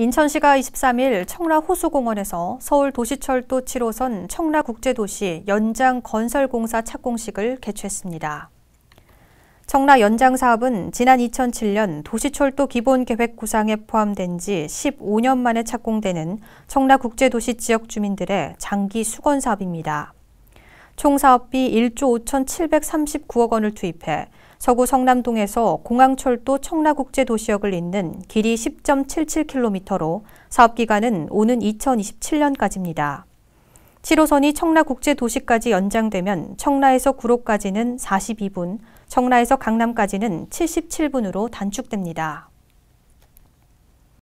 인천시가 23일 청라호수공원에서 서울도시철도 7호선 청라국제도시 연장 건설공사 착공식을 개최했습니다. 청라 연장 사업은 지난 2007년 도시철도 기본계획 구상에 포함된 지 15년 만에 착공되는 청라 국제도시 지역 주민들의 장기 수건 사업입니다. 총 사업비 1조 5,739억 원을 투입해 서구 성남동에서 공항철도 청라국제도시역을 잇는 길이 10.77km로 사업 기간은 오는 2027년까지입니다. 7호선이 청라국제도시까지 연장되면 청라에서 구로까지는 42분, 청라에서 강남까지는 77분으로 단축됩니다.